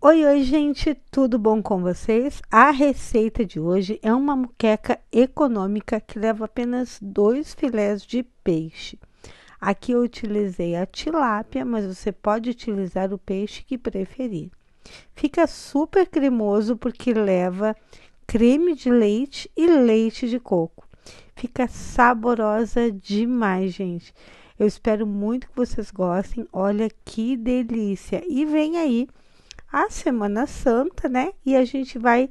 Oi, oi, gente, tudo bom com vocês? A receita de hoje é uma muqueca econômica que leva apenas dois filés de peixe. Aqui eu utilizei a tilápia, mas você pode utilizar o peixe que preferir. Fica super cremoso porque leva creme de leite e leite de coco. Fica saborosa demais, gente. Eu espero muito que vocês gostem. Olha que delícia! E vem aí a Semana Santa, né? E a gente vai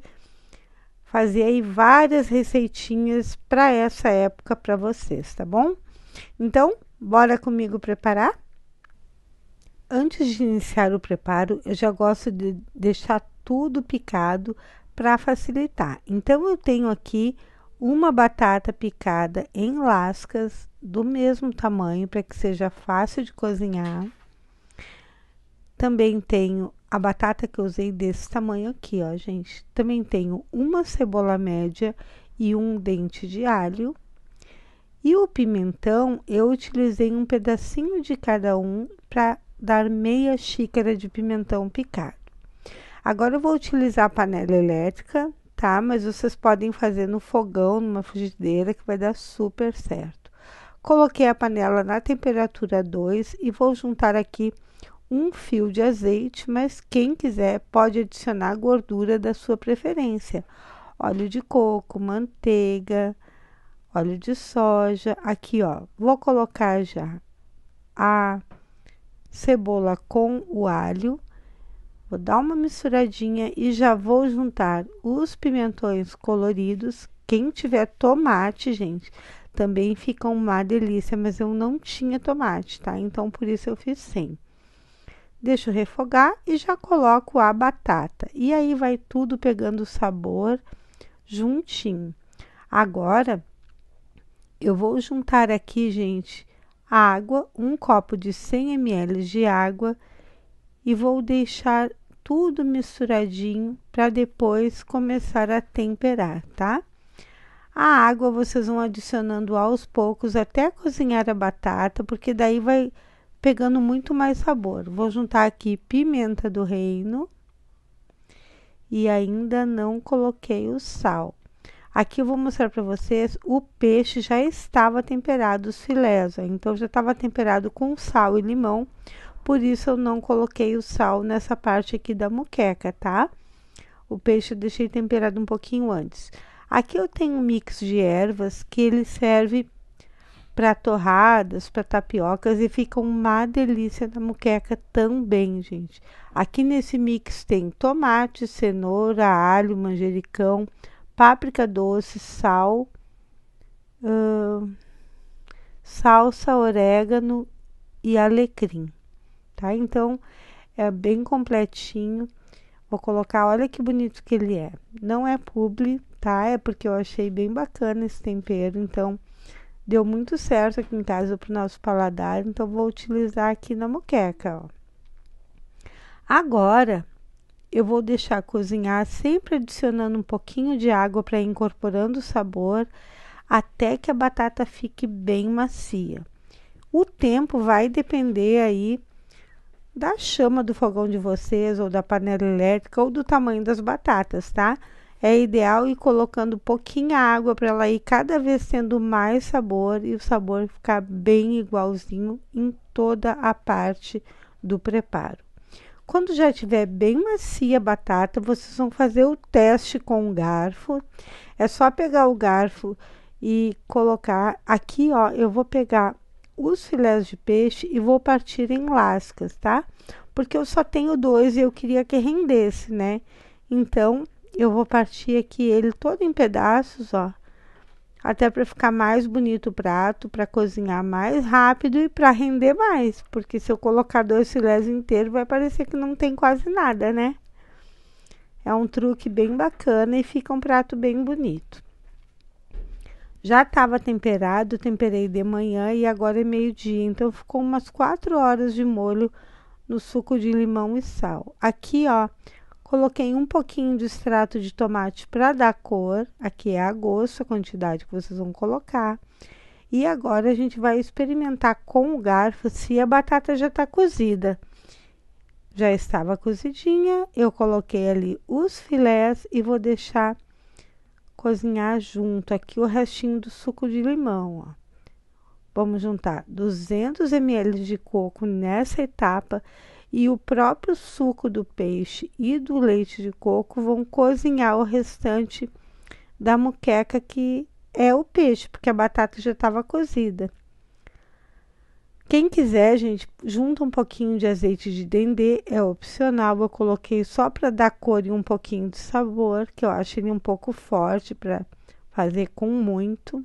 fazer aí várias receitinhas para essa época para vocês, tá bom? Então, bora comigo preparar? Antes de iniciar o preparo, eu já gosto de deixar tudo picado para facilitar. Então, eu tenho aqui uma batata picada em lascas do mesmo tamanho para que seja fácil de cozinhar. Também tenho a batata que eu usei desse tamanho aqui, ó, gente. Também tenho uma cebola média e um dente de alho. E o pimentão, eu utilizei um pedacinho de cada um para dar meia xícara de pimentão picado. Agora eu vou utilizar a panela elétrica, tá? Mas vocês podem fazer no fogão, numa frigideira, que vai dar super certo. Coloquei a panela na temperatura 2 e vou juntar aqui um fio de azeite, mas quem quiser pode adicionar a gordura da sua preferência. Óleo de coco, manteiga, óleo de soja. Aqui, ó, vou colocar já a cebola com o alho. Vou dar uma misturadinha e já vou juntar os pimentões coloridos. Quem tiver tomate, gente, também fica uma delícia, mas eu não tinha tomate, tá? Então por isso eu fiz sem. Deixo refogar e já coloco a batata. E aí vai tudo pegando sabor juntinho. Agora, eu vou juntar aqui, gente, água, um copo de 100 ml de água e vou deixar tudo misturadinho para depois começar a temperar, tá? A água vocês vão adicionando aos poucos até cozinhar a batata, porque daí vai pegando muito mais sabor. Vou juntar aqui pimenta do reino e ainda não coloquei o sal. Aqui eu vou mostrar para vocês, o peixe já estava temperado, os então já estava temperado com sal e limão, por isso eu não coloquei o sal nessa parte aqui da moqueca, tá? O peixe eu deixei temperado um pouquinho antes. Aqui eu tenho um mix de ervas que ele serve para torradas, para tapiocas e fica uma delícia na muqueca também, gente. Aqui nesse mix tem tomate, cenoura, alho, manjericão, páprica doce, sal, uh, salsa, orégano e alecrim, tá? Então é bem completinho. Vou colocar, olha que bonito que ele é. Não é publi, tá? É porque eu achei bem bacana esse tempero, então Deu muito certo aqui em casa para o nosso paladar, então vou utilizar aqui na moqueca. Ó. Agora, eu vou deixar cozinhar, sempre adicionando um pouquinho de água para incorporando o sabor, até que a batata fique bem macia. O tempo vai depender aí da chama do fogão de vocês, ou da panela elétrica, ou do tamanho das batatas, tá? é ideal ir colocando pouquinha água para ela ir cada vez sendo mais sabor e o sabor ficar bem igualzinho em toda a parte do preparo. Quando já tiver bem macia a batata, vocês vão fazer o teste com o garfo. É só pegar o garfo e colocar aqui, ó, eu vou pegar os filés de peixe e vou partir em lascas, tá? Porque eu só tenho dois e eu queria que rendesse, né? Então, eu vou partir aqui ele todo em pedaços, ó. Até para ficar mais bonito o prato, para cozinhar mais rápido e para render mais. Porque se eu colocar dois filés inteiros, vai parecer que não tem quase nada, né? É um truque bem bacana e fica um prato bem bonito. Já estava temperado, temperei de manhã e agora é meio-dia, então ficou umas 4 horas de molho no suco de limão e sal. Aqui, ó, Coloquei um pouquinho de extrato de tomate para dar cor, aqui é a gosto a quantidade que vocês vão colocar. E agora a gente vai experimentar com o garfo se a batata já está cozida. Já estava cozidinha, eu coloquei ali os filés e vou deixar cozinhar junto aqui o restinho do suco de limão. Ó. Vamos juntar 200 ml de coco nessa etapa e o próprio suco do peixe e do leite de coco vão cozinhar o restante da muqueca que é o peixe, porque a batata já estava cozida. Quem quiser, gente, junta um pouquinho de azeite de dendê, é opcional. Eu coloquei só para dar cor e um pouquinho de sabor, que eu acho ele um pouco forte para fazer com muito.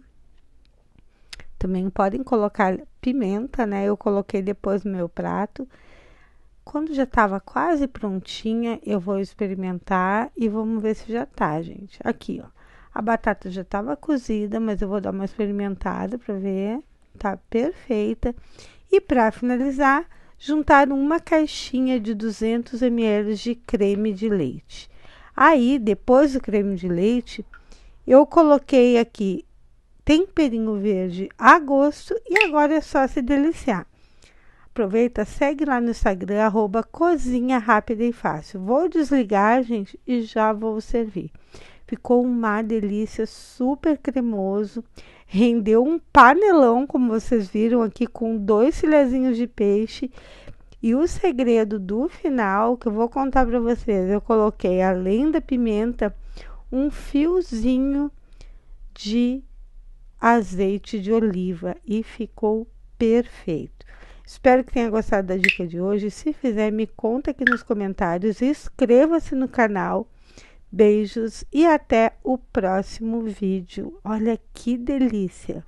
Também podem colocar pimenta, né? Eu coloquei depois no meu prato. Quando já estava quase prontinha, eu vou experimentar e vamos ver se já tá, gente. Aqui, ó. A batata já estava cozida, mas eu vou dar uma experimentada para ver. Tá perfeita. E para finalizar, juntaram uma caixinha de 200 ml de creme de leite. Aí, depois do creme de leite, eu coloquei aqui temperinho verde a gosto e agora é só se deliciar. Aproveita, segue lá no Instagram, arroba Cozinha Rápida e Fácil. Vou desligar, gente, e já vou servir. Ficou uma delícia, super cremoso. Rendeu um panelão, como vocês viram aqui, com dois filezinhos de peixe. E o segredo do final que eu vou contar para vocês, eu coloquei além da pimenta um fiozinho de azeite de oliva e ficou perfeito. Espero que tenha gostado da dica de hoje. Se fizer, me conta aqui nos comentários. Inscreva-se no canal. Beijos e até o próximo vídeo. Olha que delícia!